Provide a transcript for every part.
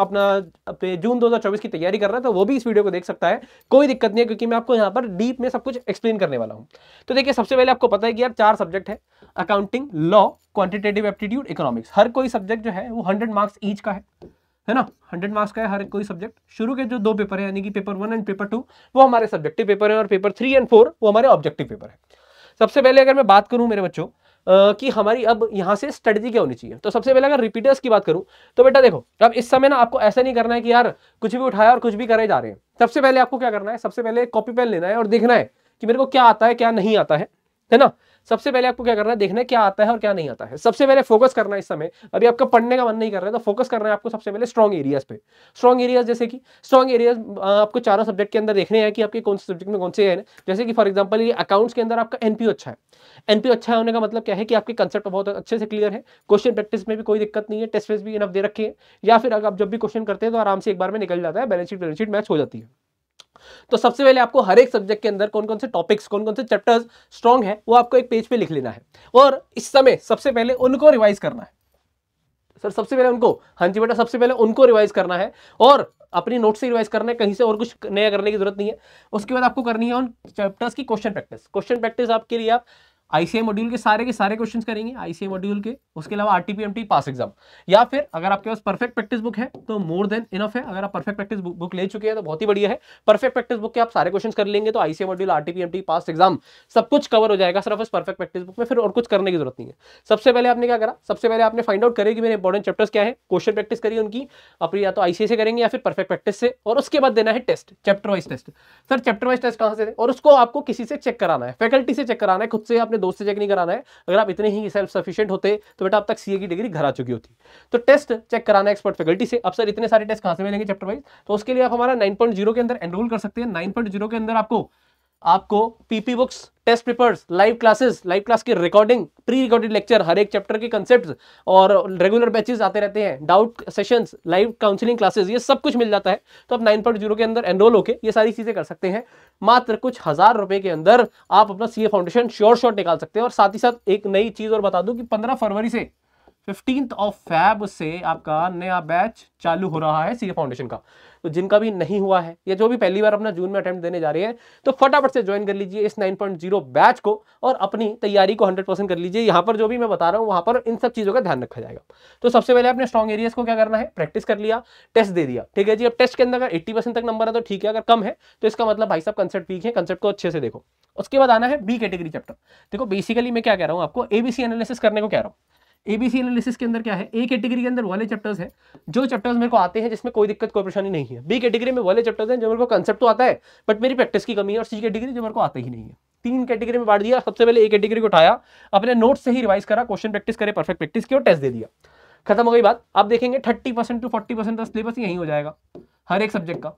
अपना अपने जून 2024 की तैयारी कर रहा है तो वो भी इस वीडियो को देख सकता है कोई दिक्कत नहीं है क्योंकि मैं आपको यहाँ पर डीप में सब कुछ एक्सप्लेन करने वाला हूँ तो देखिए सबसे पहले आपको पता है कि यार चार सब्जेक्ट है accounting law quantitative aptitude economics हर कोई सब्जेक्ट जो है वो हंड्रेड मार्क्स ईच का है है ना हंड्रेड मार्क्स का है हर कोई सब्जेक्ट शुरू के जो दो पेपर है यानी कि paper one and paper two वो हमारे सब्जेक्टिव पेपर है और पेपर थ्री एंड फोर वो हमारे ऑब्जेक्टिव पेपर है सबसे पहले अगर मैं बात करूँ मेरे बच्चों कि हमारी अब यहाँ से स्ट्रेटजी क्या होनी चाहिए तो सबसे पहले अगर रिपीटर्स की बात करूँ तो बेटा देखो अब इस समय ना आपको ऐसा नहीं करना है कि यार कुछ भी उठाया और कुछ भी करे जा रहे हैं सबसे पहले आपको क्या करना है सबसे पहले कॉपी पेन लेना है और देखना है कि मेरे को क्या आता है क्या नहीं आता है है ना सबसे पहले आपको क्या करना है देखना है क्या आता है और क्या नहीं आता है सबसे पहले फोकस करना है इस समय अभी आपका पढ़ने का मन नहीं कर रहा है तो फोकस करना है आपको सबसे पहले स्ट्रॉन्ग एरियाज पे स्ट्रॉन्ग एरियाज जैसे कि स्ट्रॉन्ग एरियाज आपको चारों सब्जेक्ट के अंदर देखने हैं कि आपके कौन से सब्जेक्ट में कौन से हैं जैसे कि फॉर एग्जाम्पल ये अकाउंट्स के अंदर आपका एनपीओ अच्छा है एनपीओ अच्छा होने का मतलब क्या है कि आपके कंसेप्ट बहुत अच्छे से क्लियर है क्वेश्चन प्रैक्टिस में भी कोई दिक्कत नहीं है टेस्ट वेस्ट भी इनफ दे रखे हैं या फिर आप जब भी क्वेश्चन करते हैं तो आराम से एक बार में निकल जाता है balance sheet balance sheet match हो जाती है तो सबसे पहले आपको हर एक सब्जेक्ट के अंदर कौन कौन से टॉपिक्स कौन कौन से चैप्टर्स स्ट्रॉन्ग है वो आपको एक पेज पे लिख लेना है और इस समय सबसे पहले उनको रिवाइज करना है सर सबसे पहले उनको हाँ जी बेटा सबसे पहले उनको रिवाइज करना है और अपनी नोट से रिवाइज करना है कहीं से और कुछ नया करने की जरूरत नहीं है उसके बाद आपको करनी है उन चैप्टर्स की क्वेश्चन प्रैक्टिस क्वेश्चन प्रैक्टिस आपके लिए आप आईसीआई मॉड्यूल के सारे के सारे क्वेश्चंस करेंगे आईसीआई मॉड्यूल के उसके अलावा आरटीपीएमटी पास एग्जाम या फिर अगर आपके पास परफेक्ट प्रैक्टिस बुक है तो मोर देन इनफ है अगर आप परफेक्ट प्रैक्टिस बुक ले चुके हैं तो बहुत ही बढ़िया है परफेक्ट प्रैक्टिस बुक के आप सारे क्वेश्चन कर लेंगे तो ICI module RTP MT past exam सब कुछ कवर हो जाएगा सिर्फ इस परफेक्ट प्रैक्टिस बुक में फिर और कुछ करने की जरूरत नहीं है सबसे पहले आपने क्या करा सबसे पहले आपने फाइंड आउट करे कि मेरे इंपॉर्टेंट चैप्टर्स क्या है क्वेश्चन प्रैक्टिस करिए उनकी अपनी या तो आईसीआई से करेंगे या फिर परफेक्ट प्रैक्टिस से और उसके बाद देना है test chapter wise test sir chapter wise test कहाँ से और उसको आपको किसी से चेक कराना है फैकल्टी से चेक कराना है खुद से आपने अपने दोस्त से चेक नहीं कराना है अगर आप इतने ही सेल्फ सफिशियंट होते तो बेटा अब तक सीए की डिग्री घर आ चुकी होती तो टेस्ट चेक कराना एक्सपर्ट फैकल्टी से अब सर इतने सारे टेस्ट कहां से मिलेंगे चैप्टर वाइज तो उसके लिए आप हमारा नाइन के अंदर एनरोल कर सकते हैं नाइन के अंदर आपको आपको PP books test papers live classes live class की रिकॉर्डिंग प्री रिकॉर्डेड लेक्चर हर एक चैप्टर के कंसेप्ट और रेगुलर बैचेस आते रहते हैं doubt sessions live counselling classes ये सब कुछ मिल जाता है तो आप नाइन पॉइंट जीरो के अंदर एनरोल होकर ये सारी चीज़ें कर सकते हैं मात्र कुछ हज़ार रुपए के अंदर आप अपना सी फाउंडेशन श्योर शॉर्ट निकाल सकते हैं और साथ ही साथ एक नई चीज़ और बता दू कि पंद्रह फरवरी से फिफ्टींथ ऑफ फैब से आपका नया बैच चालू हो रहा है सीए फाउंडेशन का तो जिनका भी नहीं हुआ है या जो भी पहली बार अपना जून में अटेम्प्ट देने जा रहे हैं तो फटाफट से ज्वाइन कर लीजिए इस 9.0 बैच को और अपनी तैयारी को 100 परसेंट कर लीजिए यहाँ पर जो भी मैं बता रहा हूँ वहाँ पर इन सब चीज़ों का ध्यान रखा जाएगा तो सबसे पहले आपने स्ट्रॉन्ग एरियाज को क्या करना है प्रैक्टिस कर लिया टेस्ट दे दिया ठीक है जी अब टेस्ट के अंदर अगर एट्टी तक नंबर है तो ठीक है अगर कम है तो इसका मतलब भाई साहब कंसेप्ट वीक है कंसेप्ट को अच्छे से देखो उसके बाद आना है बी कैटेगरी चैप्टर देखो बेसिकली मैं क्या कह रहा हूँ आपको एबीसी एनालिसिस करने को कह रहा हूँ ए बी सी एनालिसिस के अंदर क्या है ए कैटेगरी के अंदर वाले चैप्टर्स हैं जो चैप्टर्स मेरे को आते हैं जिसमें कोई दिक्कत कोई परेशानी नहीं है बी कैटेगरी में वाले चैप्टर्स हैं जो मेरे को कंसेप्ट तो आता है बट मेरी प्रैक्टिस की कमी है और सी कैटेगरी जो मेरे को आता ही नहीं है तीन कैटेगरी में बांट दिया सबसे पहले ए कैटेगरी को उठाया अपने नोट से ही रिवाइज करा क्वेश्चन प्रैक्टिस करे परफेक्ट प्रैक्टिस की और टेस्ट दे दिया खत्म हो गई बात आप देखेंगे thirty percent to forty percent का सिलेबस यहीं हो जाएगा हर एक सब्जेक्ट का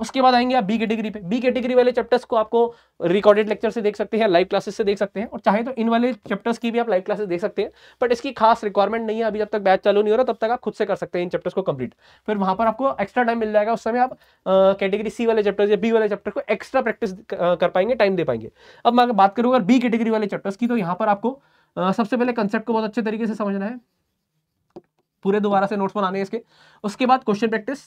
उसके बाद आएंगे आप बी कैटेगरी पे बी कैटेगरी वाले चैप्टर्स को आपको रिकॉर्डेड लेक्चर से देख सकते हैं लाइव क्लासेस से देख सकते हैं और चाहे तो इन वाले चैप्टर्स की भी आप लाइव क्लासेस देख सकते हैं बट इसकी खास रिक्वायरमेंट नहीं है अभी जब तक बैच चालू नहीं हो रहा तब तक आप खुद से कर सकते हैं इन चैप्टर्स को कंप्लीट फिर वहां पर आपको एक्स्ट्रा टाइम मिल जाएगा उस समय आप कैटेगरी सी वाले चैप्टर या बी वाले चैप्टर को एक्स्ट्रा प्रैक्टिस कर पाएंगे टाइम दे पाएंगे अब मैं बात करूँ अगर बी कैटेगरी वाले चैप्टर्स की तो यहाँ पर आपको सबसे पहले कंसेप्ट को बहुत अच्छे तरीके से समझना है पूरे दोबारा से नोट्स बनाने इसके उसके बाद क्वेश्चन प्रैक्टिस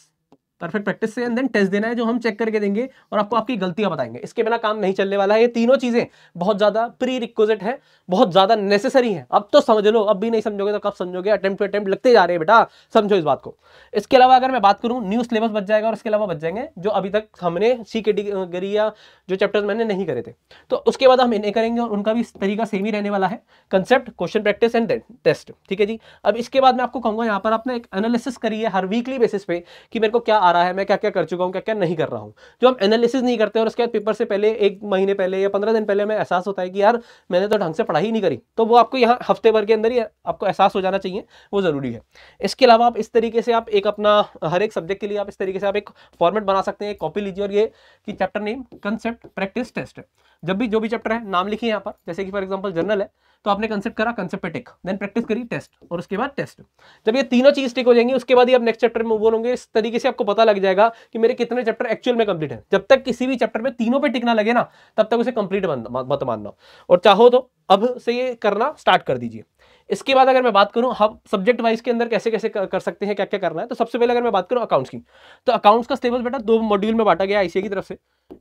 परफेक्ट तो प्रैक्टिस से एंड देन टेस्ट देना है जो हम चेक करके देंगे और आपको आपकी गलतियां बताएंगे इसके बिना काम नहीं चलने वाला है ये तीनों चीज़ें बहुत ज़्यादा प्री रिक्वेजिट है बहुत ज़्यादा नेसेसरी है अब तो समझ लो अब भी नहीं समझोगे तो कब समझोगे अटैम्प्ट टू अटैम्प्ट लगते जा रहे हैं बेटा समझो इस बात को इसके अलावा अगर मैं बात करूँ न्यू सिलेबस बच जाएगा और इसके अलावा बच जाएंगे जो अभी तक हमने सी uh, कैटेगरी या जो चैप्टर मैंने नहीं करे थे तो उसके बाद हम इन्हें करेंगे और उनका भी तरीका सेम ही रहने वाला है concept question practice and test ठीक है जी अब इसके बाद मैं आपको कहूँगा यहाँ पर आपने एक एनालिसिस करी है हर वीकली बेसिस पे कि मेरे को क्या रहा है मैं क्या क्या कर चुका हूँ क्या क्या नहीं कर रहा हूँ जो हम एनालिसिस नहीं करते और उसके बाद पेपर से पहले एक महीने पहले या पंद्रह दिन पहले हमें एहसास होता है कि यार मैंने तो ढंग से पढ़ाई नहीं करी तो वो आपको यहाँ हफ्ते भर के अंदर ही आपको एहसास हो जाना चाहिए वो ज़रूरी है इसके अलावा आप इस तरीके से आप एक अपना हर एक सब्जेक्ट के लिए आप इस तरीके से आप एक फॉर्मेट बना सकते हैं कॉपी लीजिए और ये कि chapter name concept practice test है जब भी जो भी चैप्टर है नाम लिखिए यहाँ पर जैसे कि फॉर एग्जाम्पल जर्नल है तो आपने कंसेप्ट करा कंसेप्ट टिक देन प्रैक्टिस करी टेस्ट और उसके बाद टेस्ट जब ये तीनों चीज टिक हो जाएंगी उसके बाद ही आप नेक्स्ट चैप्टर में मूव होंगे इस तरीके से आपको पता लग जाएगा कि मेरे कितने चैप्टर एक्चुअल में कंप्लीट है जब तक किसी भी चैप्टर में तीनों पे टिकना लगे ना तब तक उसे कंप्लीट मत मानना और चाहो तो अब से ये करना स्टार्ट कर दीजिए इसके बाद अगर मैं बात करूँ हम सब्जेक्ट वाइज के अंदर कैसे कैसे कर सकते हैं क्या क्या करना है तो सबसे पहले अगर मैं बात करूँ अकाउंट्स की तो अकाउंट्स का स्टेबल बेटा दो मॉड्यूल में बांटा गया आईसीए की तरफ से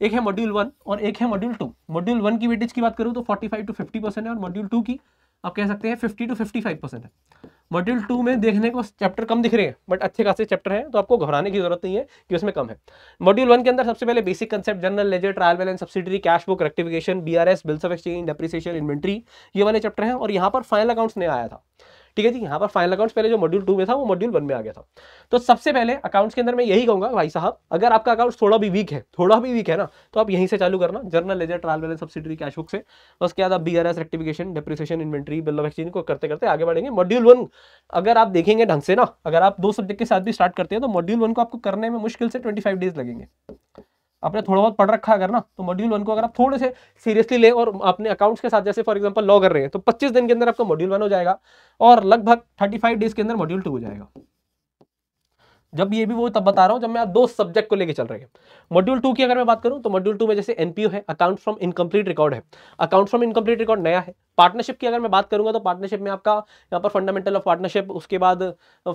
एक है मॉड्यूल वन और एक है मॉड्यूल टू मॉड्यूल वन की वेटेज की बात करूँ तो forty five to fifty percent है और मॉड्यूल टू की आप कह सकते हैं fifty to fifty five percent है मॉड्यूल टू में देखने को चैप्टर कम दिख रहे हैं बट अच्छे खासे चैप्टर हैं तो आपको घबराने की जरूरत नहीं है कि उसमें कम है मॉड्यूल वन के अंदर सबसे पहले basic concept general ledger trial balance subsidy cash book rectification B R S bills of exchange depreciation inventory ये वाले चैप्टर हैं और यहाँ पर फाइनल अकाउंट्स नहीं आया था ठीक है जी यहाँ पर फाइनल अकाउंट्स पहले जो मॉड्यूल टू में था वो मॉड्यूल वन में आ गया था तो सबसे पहले अकाउंट्स के अंदर मैं यही कहूँगा भाई साहब अगर आपका अकाउंट थोड़ा भी वीक है थोड़ा भी वीक है ना तो आप यहीं से चालू करना journal ledger trial balance subsidy cash book से उसके बाद आप B R S rectification depreciation inventory bill of exchange को करते करते आगे बढ़ेंगे मॉड्यूल वन अगर आप देखेंगे ढंग से ना अगर आप दो सब्जेक्ट के साथ भी स्टार्ट करते हैं तो मॉड्यूल वन को आपको करने में मुश्किल से ट्वेंटी डेज लगेंगे आपने थोड़ा बहुत पढ़ रखा अगर ना तो मॉड्यूल वन को अगर आप थोड़े से सीरियसली ले और अपने अकाउंट्स के साथ जैसे फॉर एग्जांपल लॉ कर रहे हैं तो 25 दिन के अंदर आपका मॉड्यूल वन हो जाएगा और लगभग 35 डेज के अंदर मॉड्यूल टू हो जाएगा जब ये भी वो तब बता रहा हूँ जब मैं आप दो सब्जेक्ट को लेकर चल रहे मॉड्यूल टू की अगर मैं बात करूँ तो मॉड्यूल टू में जैसे एनपीओ है अकाउंट फ्रॉम इनकम्प्लीट रिकॉर्ड है अकाउंट फ्रॉम इनकम्प्लीट रिकॉर्ड नया है पार्टनरशिप की अगर मैं बात करूंगा तो पार्टनरशिप में आपका यहाँ पर फंडामेंटल ऑफ पार्टनरशिप उसके बाद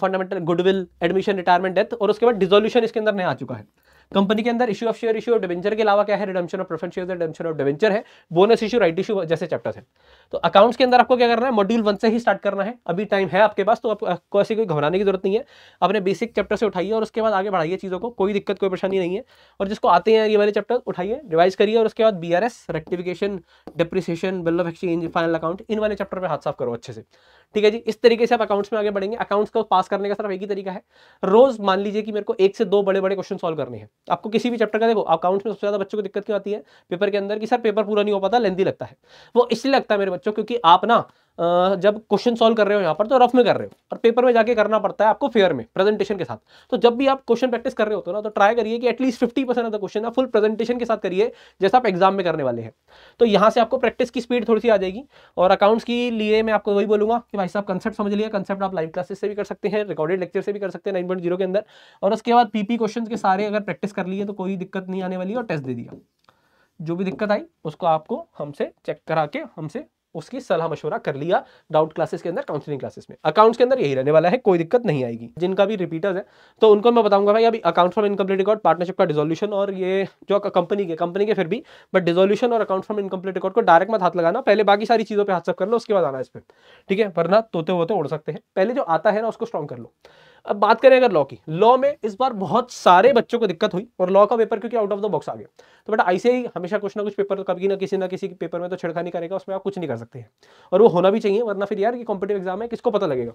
fundamental goodwill admission retirement death और उसके बाद डिजोल्यूशन इसके अंदर नया आ चुका है कंपनी के अंदर issue of share issue of debenture के अलावा क्या है redemption of preference share redemption of debenture है बोनस इशू राइट इशू जैसे चैप्टर्स है तो अकाउंट्स के अंदर आपको क्या करना है मॉड्यूल वन से ही स्टार्ट करना है अभी टाइम है आपके पास तो आपको ऐसी कोई घबराने की जरूरत नहीं है अपने बेसिक चैप्टर से उठाइए और उसके बाद आगे बढ़ाइए चीज़ों को कोई दिक्कत कोई परेशानी नहीं है और जिसको आते हैं ये वाले चैप्टर उठाइए रिवाइज करिए और उसके बाद B R S rectification depreciation bill of exchange final account इन वाले चैप्टर पर हाथ साफ करो अच्छे से ठीक है जी इस तरीके से आप अकाउंट्स में आगे बढ़ेंगे अकाउंट्स को पास करने का सिर्फ एक ही तरीका है रोज मान लीजिए कि मेरे को एक से दो बड़े बड़े क्वेश्चन सॉल्व करने हैं आपको किसी भी चैप्टर का देखो अकाउंट्स में सबसे ज़्यादा बच्चों को दिक्कत क्यों आती है पेपर के अंदर कि सर पेपर पूरा नहीं हो पाता लेंदी लगता है वो इसलिए लगता है मेरे बच्चों क्योंकि आप ना जब क्वेश्चन सॉल्व कर रहे हो यहाँ पर तो रफ में कर रहे हो और पेपर में जाके करना पड़ता है आपको फेयर में प्रेजेंटेशन के साथ तो जब भी आप क्वेश्चन प्रैक्टिस कर रहे होते हो ना तो ट्राई करिए कि at least fifty percent of the question आप फुल प्रेजेंटेशन के साथ करिए जैसा आप एग्जाम में करने वाले हैं तो यहाँ से आपको प्रैक्टिस की स्पीड थोड़ी सी आ जाएगी और अकाउंट्स के लिए मैं आपको वही बोलूँगा कि भाई साहब कंसेप्ट समझ लिया कंसेप्ट आप लाइव क्लासेस से भी कर सकते हैं रिकॉर्डेड लेक्चर से भी कर सकते हैं नाइन के अंदर और उसके बाद पी क्वेश्चन के सारे अगर प्रैक्टिस कर लिए तो कोई दिक्कत नहीं आने वाली और टेस्ट दे दिया जो भी दिक्कत आई उसको आपको हमसे चेक करा के हमसे उसकी सलाह मशवरा कर लिया डाउट क्लासेस के अंदर काउंसलिंग क्लासेस में अकाउंट्स के अंदर यही रहने वाला है कोई दिक्कत नहीं आएगी जिनका भी रिपीटर्स है तो उनको मैं बताऊंगा भाई अभी account from incomplete record partnership का डिजोल्यूशन और ये जो कंपनी के कंपनी के फिर भी बट डिजोल्यूशन और अकाउंट फ्रॉम इनकम्प्लीट रिकॉर्ड को डायरेक्ट मत हाथ लगाना पहले बाकी सारी चीज़ों पर हाथ सब कर लो उसके बाद आना इस पर ठीक है वरना तोते वोते उड़ सकते हैं पहले जो आता है ना उसको स्ट्रॉन्ग कर लो अब बात करें अगर लॉ की लॉ में इस बार बहुत सारे बच्चों को दिक्कत हुई और लॉ का पेपर क्योंकि आउट ऑफ द बॉक्स आ गया तो बेटा ऐसे ही हमेशा कुछ ना कुछ पेपर कभी ना किसी ना किसी पेपर में तो नहीं करेगा उसमें आप कुछ नहीं कर सकते हैं और वो होना भी चाहिए वरना फिर यार ये कॉम्पिटेटिव एग्जाम है किसको पता लगेगा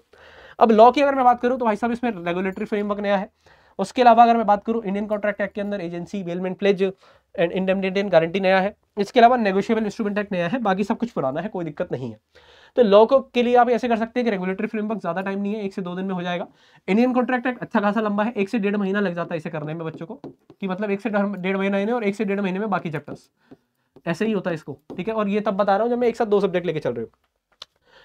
अब लॉ की अगर मैं बात करूँ तो भाई साहब इसमें रेगुलेटरी फ्रेमवर्क नया है उसके अलावा अगर मैं बात करूँ इंडियन कॉन्ट्रैक्ट एक्ट के अंदर agency bailment pledge and indemnity guarantee नया है इसके अलावा नेगोशियबल इंस्ट्रूमेंट एक्ट नया है बाकी सब कुछ पुराना है कोई दिक्कत नहीं है तो लॉ को के लिए आप ऐसे कर सकते हैं कि रेगुलेटरी फ्रेमवर्क ज़्यादा टाइम नहीं है एक से दो दिन में हो जाएगा इंडियन कॉन्ट्रैक्ट एक्ट अच्छा खासा लंबा है एक से डेढ़ महीना लग जाता है इसे करने में बच्चों को कि मतलब एक से डेढ़ महीना इन्हें और एक से डेढ़ महीने में बाकी चैप्टर्स ऐसे ही होता है इसको ठीक है और ये तब बता रहा हूँ जब मैं एक साथ दो सब्जेक्ट लेके चल रही हूँ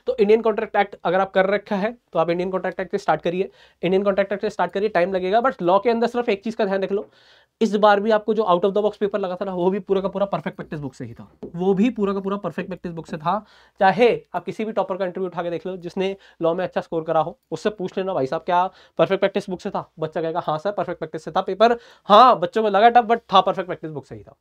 तो इंडियन कॉन्ट्रैक्ट एक्ट अगर आप कर रखा है तो आप इंडियन कॉन्ट्रैक्ट एक्ट से स्टार्ट करिए इंडियन कॉन्ट्रैक्ट एक्ट से स्टार्ट करिए टाइम लगेगा बट लॉ के अंदर सिर्फ एक चीज़ का ध्यान रख लो इस बार भी आपको जो out of the box paper लगा था वो भी पूरा का पूरा परफेक्ट प्रैक्टिस बुक से ही था वो भी पूरा का पूरा परफेक्ट प्रैक्टिस बुक से था चाहे आप किसी भी टॉपर का इंटरव्यू उठा के देख लो जिसने लॉ में अच्छा स्कोर करा हो उससे पूछ लेना भाई साहब क्या परफेक्ट प्रैक्टिस बुक से था बच्चा कहेगा हाँ सर परफेक्ट प्रैक्टिस से था पेपर हाँ बच्चों को लगा टफ बट था परफेक्ट प्रैक्टिस बुक से ही था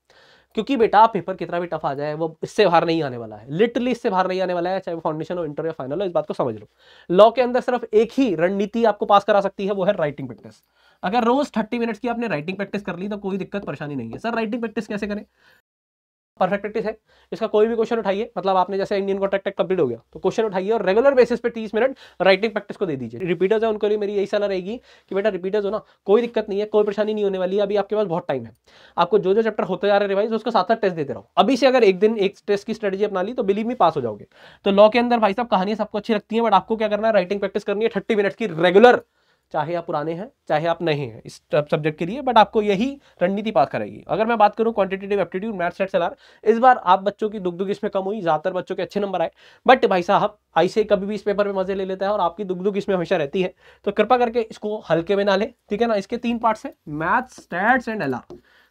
क्योंकि बेटा पेपर कितना भी टफ आ जाए वो इससे बाहर नहीं आने वाला है लिटरली इससे बाहर नहीं आने वाला है चाहे फाउंडेशन हो इंटर या फाइनल हो इस बात को समझ लो लॉ के अंदर सिर्फ एक ही रणनीति आपको पास करा सकती है वो है राइटिंग प्रैक्टिस अगर रोज थर्टी मिनट्स की आपने राइटिंग प्रैक्टिस कर ली तो कोई दिक्कत परेशानी नहीं है सर राइटिंग प्रैक्टिस कैसे करें परफेक्ट प्रैक्टिस है इसका कोई भी क्वेश्चन उठाइए मतलब आपने जैसे इंडियन कॉन्ट्रैक्ट कंप्लीट हो गया तो क्वेश्चन उठाइए और रेगुलर बेसिस पे तीस मिनट राइटिंग प्रैक्टिस को दे दीजिए रिपीटर्स है उनके लिए मेरी यही सलाह रहेगी कि बेटा रिपीटर्स हो ना कोई दिक्कत नहीं है कोई परेशानी नहीं होने वाली है अभी आपके पास बहुत टाइम है आपको जो जो चैप्टर होते जा रहे रिवाइज उसका साथ साथ टेस्ट देते रहो अभी से अगर एक दिन एक टेस्ट की स्ट्रेटेजी अपना ली तो बिलीव में पास हो जाओगे तो लॉ के अंदर भाई साहब कहानियां सबको अच्छी लगती है बट आपको क्या करना है राइटिंग प्रैक्टिस करनी है थर्टी मिनट्स की रेगुलर चाहे आप पुराने हैं चाहे आप नहीं हैं इस सब्जेक्ट के लिए बट आपको यही रणनीति पास कराएगी अगर मैं बात करूँ क्वान्टिटेटिव एप्टीट्यूड मैथ्स एट सलार इस बार आप बच्चों की दुख दुख इसमें कम हुई ज़्यादातर बच्चों के अच्छे नंबर आए बट भाई साहब ऐसे कभी भी इस पेपर में मजे ले लेता है और आपकी दुख दुख इसमें हमेशा रहती है तो कृपा करके इसको हल्के में ना लें ठीक है ना इसके तीन पार्ट्स हैं मैथ्स स्टैट्स एंड एल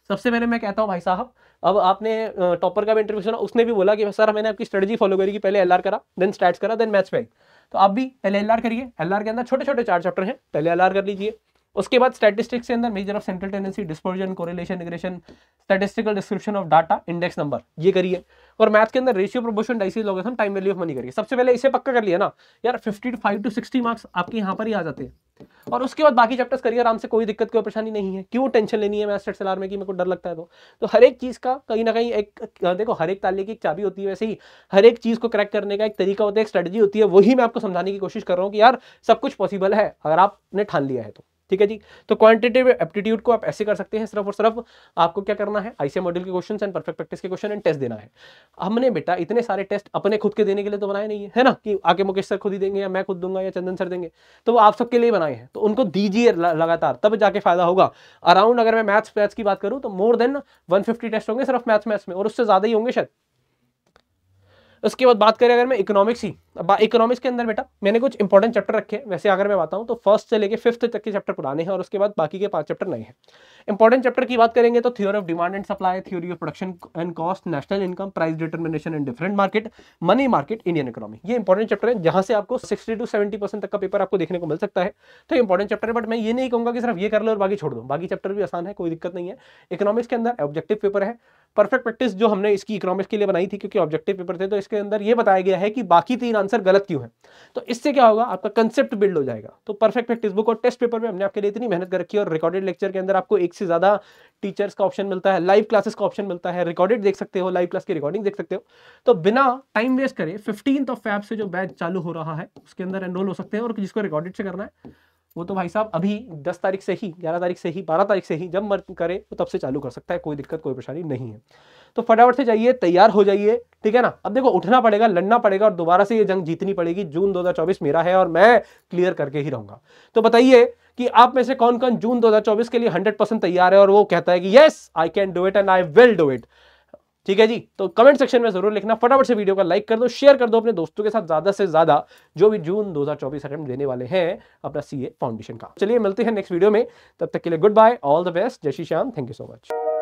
सबसे पहले मैं कहता हूँ भाई साहब अब आपने टॉपर का भी इंटरव्यू सुना उसने भी बोला कि सर मैंने आपकी स्ट्रेटजी फॉलो करी कि पहले एल करा देन स्टैट्स करा देन मैथ्स पे तो आप भी पहले एल करिए एल के अंदर छोटे छोटे चार चैप्टर हैं पहले एल कर लीजिए उसके बाद स्टैटिस्टिक्स के अंदर measure of central tendency dispersion correlation regression statistical description of data index number ये करिए और मैथ के अंदर रेशियो प्रोपोर्शन डाइसी logarithm time value of money करिए सबसे पहले इसे पक्का कर लिया ना यार fifty five to sixty marks आपके यहाँ पर ही आ जाते हैं और उसके बाद बाकी चैप्टर्स करिए आराम से कोई दिक्कत कोई परेशानी नहीं है क्यों टेंशन लेनी है मैथ स्टेट में कि मेरे को डर लगता है तो तो हर एक चीज़ का कहीं ना कहीं एक देखो हर एक ताले की एक चाबी होती है वैसे ही हर एक चीज़ को क्रैक करने का एक तरीका होता है एक स्ट्रेटजी होती है वही मैं आपको समझाने की कोशिश कर रहा हूँ कि यार सब कुछ पॉसिबल है अगर आपने ठान लिया है तो ठीक है जी तो क्वांटिटेटिव एप्टीट्यूड को आप ऐसे कर सकते हैं सिर्फ और सिर्फ आपको क्या करना है आईसीए मॉड्यूल के क्वेश्चन एंड परफेक्ट प्रैक्टिस के क्वेश्चन एंड टेस्ट देना है हमने बेटा इतने सारे टेस्ट अपने खुद के देने के लिए तो बनाए नहीं है है ना कि आके मुकेश सर खुद ही देंगे या मैं खुद दूंगा या चंदन सर देंगे तो वो आप सबके लिए बनाए हैं तो उनको दीजिए लगातार तब जाके फायदा होगा अराउंड अगर मैं मैथ्स मैथ्स की बात करूँ तो मोर देन वन टेस्ट होंगे सिर्फ मैथ्स मैथ्स में और उससे ज़्यादा ही होंगे शायद उसके बाद बात करें अगर मैं इकोनॉमिक्स ही इकोनॉमिक्स के अंदर बेटा मैंने कुछ इंपॉर्टेंट चैप्टर रखे हैं वैसे अगर मैं बताऊं तो फर्स्ट से लेकर फिफ्थ तक के चैप्टर पुराने हैं और उसके बाद बाकी के पांच चैप्टर नए हैं इंपॉर्टेंट चैप्टर की बात करेंगे तो theory of demand and supply theory of production and cost national income price determination and different market money market Indian economy ये इंपॉर्टेंट चैप्टर है जहां से आपको सिक्सटी टू सेवेंटी परसेंट तक का पेपर आपको देखने को मिल सकता है तो इंपॉर्टेंट चैप्टर है बट मैं ये नहीं कहूँगा कि सिर्फ ये कर लो और बाकी छोड़ दो बाकी चैप्टर भी आसान है कोई दिक्कत नहीं है इकोनॉमिक्स के अंदर ऑब्जेक्टिव पेपर है परफेक्ट प्रैक्टिस जो हमने इसकी इकोनॉमिक्स के लिए बनाई थी क्योंकि ऑब्जेक्टिव पेपर थे तो इसके अंदर ये बताया गया है कि बाकी तीन आंसर गलत क्यों है तो इससे क्या होगा आपका कंसेप्ट बिल्ड हो जाएगा तो परफेक्ट प्रैक्टिस बुक और टेस्ट पेपर में हमने आपके लिए इतनी मेहनत कर रखी है और रिकॉर्डेड लेक्चर के अंदर आपको एक से ज़्यादा टीचर्स का ऑप्शन मिलता है लाइव क्लासेस का ऑप्शन मिलता है रिकॉर्डेड देख सकते हो लाइव क्लास की रिकॉर्डिंग देख सकते हो तो बिना टाइम वेस्ट करे फिफ्टीन ऑफ फैब से जो बैच चालू हो रहा है उसके अंदर एनरोल हो सकते हैं और जिसको रिकॉर्डेड से करना है वो तो भाई साहब अभी दस तारीख से ही ग्यारह तारीख से ही बारह तारीख से ही जब मर्ज करे वो तब से चालू कर सकता है कोई दिक्कत कोई परेशानी नहीं है तो फटाफट से जाइए तैयार हो जाइए ठीक है ना अब देखो उठना पड़ेगा लड़ना पड़ेगा और दोबारा से ये जंग जीतनी पड़ेगी जून 2024 मेरा है और मैं क्लियर करके ही रहूंगा तो बताइए कि आप में से कौन कौन जून दो के लिए हंड्रेड परसेंट तैयार है और वो कहता है कि yes I can do it and I will do it ठीक है जी तो कमेंट सेक्शन में जरूर लिखना फटाफट से वीडियो का लाइक कर दो शेयर कर दो अपने दोस्तों के साथ ज्यादा से ज्यादा जो भी जून 2024 अटेम्प्ट देने वाले हैं अपना सीए फाउंडेशन का चलिए मिलते हैं नेक्स्ट वीडियो में तब तक के लिए good bye all the best जय Shri Shyam thank you so much